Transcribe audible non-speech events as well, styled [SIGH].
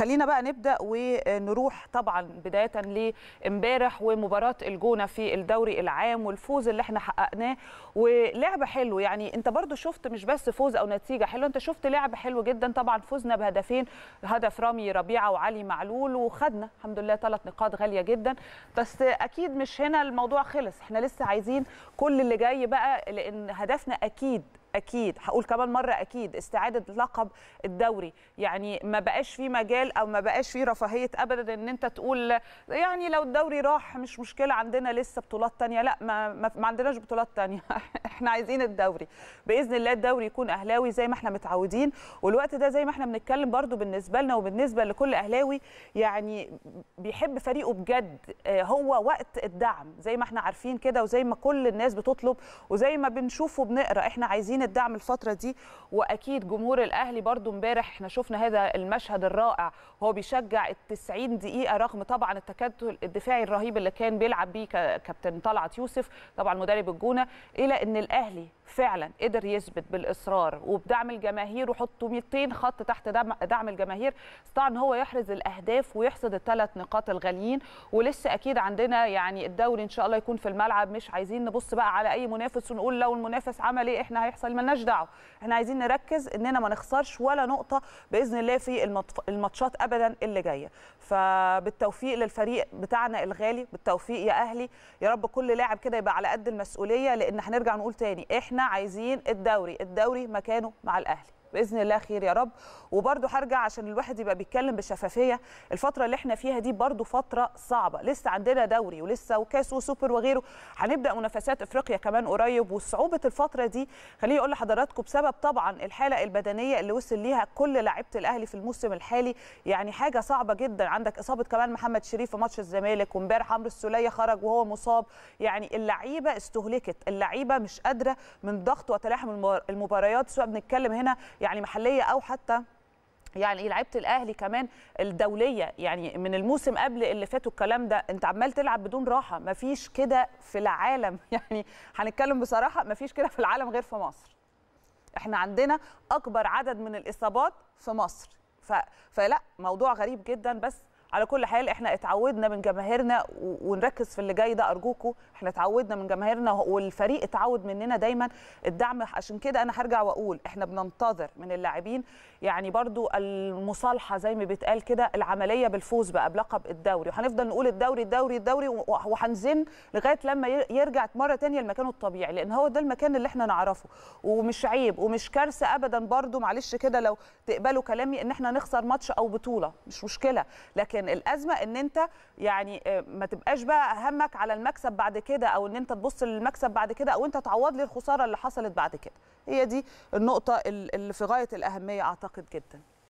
خلينا بقى نبدا ونروح طبعا بدايه لامبارح ومباراه الجونه في الدوري العام والفوز اللي احنا حققناه ولعب حلو يعني انت برضو شفت مش بس فوز او نتيجه حلوه انت شفت لعب حلو جدا طبعا فوزنا بهدفين هدف رامي ربيعه وعلي معلول وخدنا الحمد لله ثلاث نقاط غاليه جدا بس اكيد مش هنا الموضوع خلص احنا لسه عايزين كل اللي جاي بقى لان هدفنا اكيد اكيد هقول كمان مره اكيد استعاده لقب الدوري يعني ما بقاش في مجال او ما بقاش في رفاهيه ابدا ان انت تقول يعني لو الدوري راح مش مشكله عندنا لسه بطولات تانية لا ما, ما عندناش بطولات تانية [LAUGHS] احنا عايزين الدوري باذن الله الدوري يكون اهلاوي زي ما احنا متعودين والوقت ده زي ما احنا بنتكلم برده بالنسبه لنا وبالنسبه لكل اهلاوي يعني بيحب فريقه بجد آه، هو وقت الدعم زي ما احنا عارفين كده وزي ما كل الناس بتطلب وزي ما بنشوفه بنقرا احنا عايزين محتاجين الدعم الفتره دي واكيد جمهور الاهلي برضو امبارح احنا شفنا هذا المشهد الرائع هو بيشجع ال 90 دقيقه رغم طبعا التكتل الدفاعي الرهيب اللي كان بيلعب بيه كابتن طلعت يوسف طبعا مدرب الجونه الى ان الاهلي فعلا قدر يثبت بالاصرار وبدعم الجماهير وحطوا 200 خط تحت دعم, دعم الجماهير استطاع ان هو يحرز الاهداف ويحصد الثلاث نقاط الغاليين ولسه اكيد عندنا يعني الدوري ان شاء الله يكون في الملعب مش عايزين نبص بقى على اي منافس ونقول لو المنافس عمل ايه احنا هيحصل المستقبل ملناش دعوه احنا عايزين نركز اننا ما نخسرش ولا نقطه باذن الله في الماتشات ابدا اللي جايه فبالتوفيق للفريق بتاعنا الغالي بالتوفيق يا اهلي يا رب كل لاعب كده يبقى على قد المسؤوليه لان هنرجع نقول تاني احنا عايزين الدوري الدوري مكانه مع الاهلي باذن الله خير يا رب وبرده هرجع عشان الواحد يبقى بيتكلم بشفافيه الفتره اللي احنا فيها دي برده فتره صعبه لسه عندنا دوري ولسه وكاس وسوبر وغيره هنبدا منافسات افريقيا كمان قريب وصعوبه الفتره دي خليني اقول لحضراتكم بسبب طبعا الحاله البدنيه اللي وصل ليها كل لاعيبه الاهلي في الموسم الحالي يعني حاجه صعبه جدا عندك اصابه كمان محمد شريف في ماتش الزمالك وامبارح عمرو السوليه خرج وهو مصاب يعني اللعيبه استهلكت اللعيبه مش قادره من ضغط وتلاحم المباريات سواء بنتكلم هنا يعني محليه او حتى يعني لعيبه الاهلي كمان الدوليه يعني من الموسم قبل اللي فاتوا الكلام ده انت عمال تلعب بدون راحه مفيش كده في العالم [LAUGHS] يعني هنتكلم بصراحه مفيش كده في العالم غير في مصر احنا عندنا اكبر عدد من الاصابات في مصر ف... فلا موضوع غريب جدا بس على كل حال احنا اتعودنا من جماهيرنا ونركز في اللي جاي ده ارجوكم احنا اتعودنا من جماهيرنا والفريق اتعود مننا دايما الدعم عشان كده انا هرجع واقول احنا بننتظر من اللاعبين يعني برضو المصالحه زي ما بيتقال كده العمليه بالفوز بقى بلقب الدوري وهنفضل نقول الدوري الدوري الدوري وهنزن لغايه لما يرجع مره ثانيه لمكانه الطبيعي لان هو ده المكان اللي احنا نعرفه ومش عيب ومش كارثه ابدا برضو معلش كده لو تقبلوا كلامي ان احنا نخسر ماتش او بطوله مش مشكله لكن لكن الازمه ان انت يعني آه، ما تبقاش بقى همك على المكسب بعد كده او ان انت تبص للمكسب بعد كده او انت تعوض الخساره اللي حصلت بعد كده هي دي النقطه اللي في غايه الاهميه اعتقد جدا